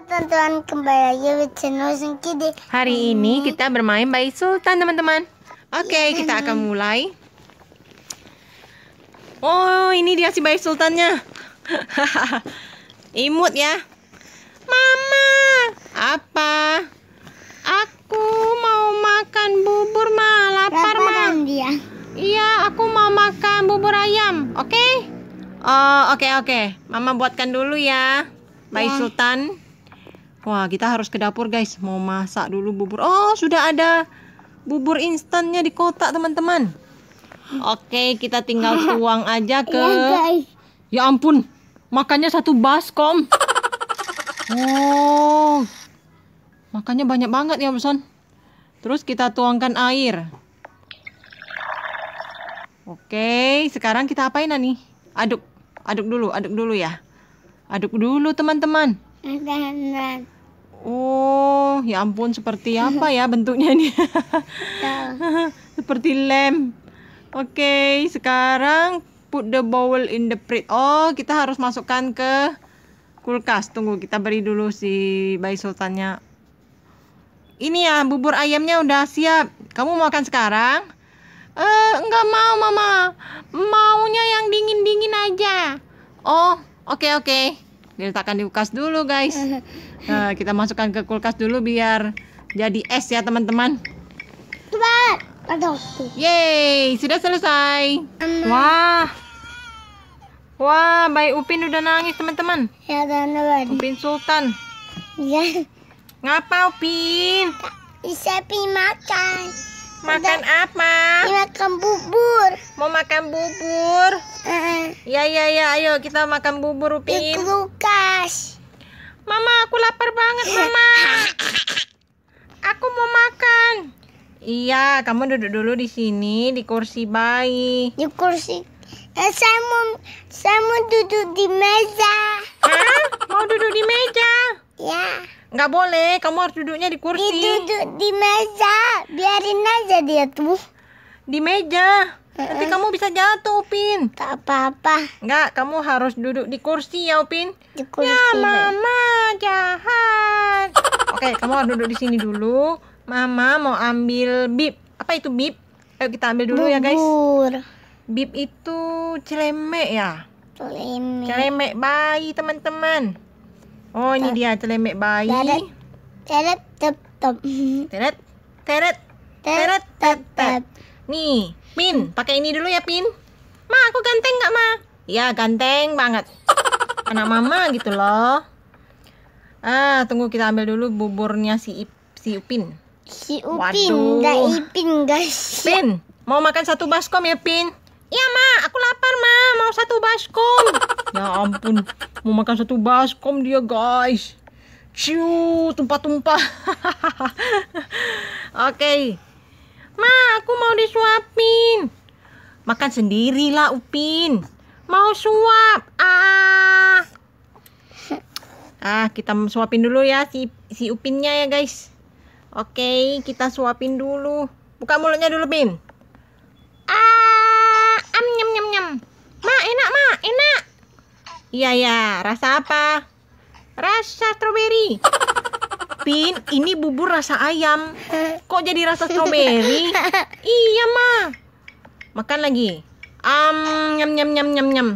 Teman-teman kembali lagi with channel Sengkidi. Hari hmm. ini kita bermain bayi sultan teman-teman. Oke okay, hmm. kita akan mulai. Oh ini dia si bayi sultannya. Imut ya. Mama apa? Aku mau makan bubur ma lapar ma. Kan dia. Iya aku mau makan bubur ayam. Oke? Okay? Oh oke okay, oke. Okay. Mama buatkan dulu ya. Bayi ya. sultan. Wah, kita harus ke dapur, guys. Mau masak dulu bubur. Oh, sudah ada bubur instannya di kotak, teman-teman. Oke, kita tinggal tuang aja ke iya, Ya ampun, makannya satu baskom. Oh. Makannya banyak banget ya, Son. Terus kita tuangkan air. Oke, sekarang kita apain Nani? Aduk, aduk dulu, aduk dulu ya. Aduk dulu, teman-teman. Rat. Oh, ya ampun, seperti apa ya bentuknya ini? seperti lem. Oke, okay, sekarang put the bowl in the fridge. Oh, kita harus masukkan ke kulkas. Tunggu, kita beri dulu si bayi sultannya. Ini ya, bubur ayamnya udah siap. Kamu mau makan sekarang? Eh, uh, enggak mau, Mama. Maunya yang dingin-dingin aja. Oh, oke okay, oke. Okay diletakkan di kulkas dulu guys nah, kita masukkan ke kulkas dulu biar jadi es ya teman-teman Yeay sudah selesai wah wah bayi Upin udah nangis teman-teman ya Upin Sultan ya ngapa Upin bisa makan Makan Udah. apa? Makan bubur. Mau makan bubur? Uh. Ya ya ya, ayo kita makan bubur Upin. Ya, Lukas. Mama, aku lapar banget, Mama. Aku mau makan. Iya, kamu duduk dulu di sini di kursi bayi. Di kursi. Eh, saya mau saya mau duduk di meja. Hah? Mau duduk di meja? Ya. Nggak boleh, kamu harus duduknya di kursi. Di duduk di meja. Biarin aja dia tuh. Di meja. Nanti kamu bisa jatuh, Upin. Tak apa-apa. Enggak, kamu harus duduk di kursi ya, Upin. Di ya, kursi. Ya, Mama jahat. Oke, kamu harus duduk di sini dulu. Mama mau ambil bib. Apa itu bib? Ayo kita ambil dulu Bubur. ya, guys. Bib itu celemek ya? Celemek. Celemek bayi, teman-teman. Oh, ini dia celemek bayi. Teret, teret, teret, teret, teret, teret, teret, teret. Nih, Pin hmm. pakai ini dulu ya, Pin. Ma, aku ganteng nggak, Ma? Ya, ganteng banget. Anak mama gitu loh. Ah, tunggu kita ambil dulu buburnya si Ip, si Upin. Si Upin, nggak Ipin, guys. Pin, mau makan satu baskom ya, Pin? Iya, Ma. Aku lapar, Ma. Mau satu baskom. ya ampun, mau makan satu baskom dia, guys. Ciu, tumpah-tumpah. Oke. Okay. Ma, Aku mau disuapin. Makan sendirilah Upin. Mau suap. Ah. Ah, kita suapin dulu ya si si Upinnya ya, guys. Oke, kita suapin dulu. Buka mulutnya dulu, Pin. Ah, am nyam nyam nyam. Ma, enak, Ma, enak. Iya ya, rasa apa? Rasa stroberi. Pin, ini bubur rasa ayam. Kok jadi rasa stroberi? Iya, Ma. Makan lagi. Am, nyem nyam, nyam, nyam, nyam, nyam.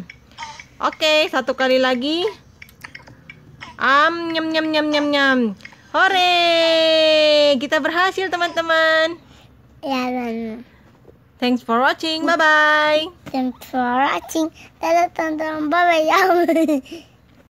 Oke, satu kali lagi. Am, nyem nyam, nyam, nyam, nyam, nyam. Hore! Kita berhasil, teman-teman. Ya, -teman. Thanks for watching. Bye-bye. Thanks for watching. Tada teman Bye-bye. Ya.